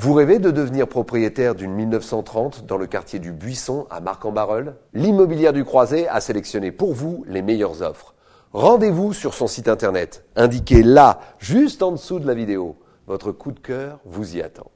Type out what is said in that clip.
Vous rêvez de devenir propriétaire d'une 1930 dans le quartier du Buisson à Marc-en-Barœul L'immobilière du Croisé a sélectionné pour vous les meilleures offres. Rendez-vous sur son site internet, indiqué là, juste en dessous de la vidéo. Votre coup de cœur vous y attend.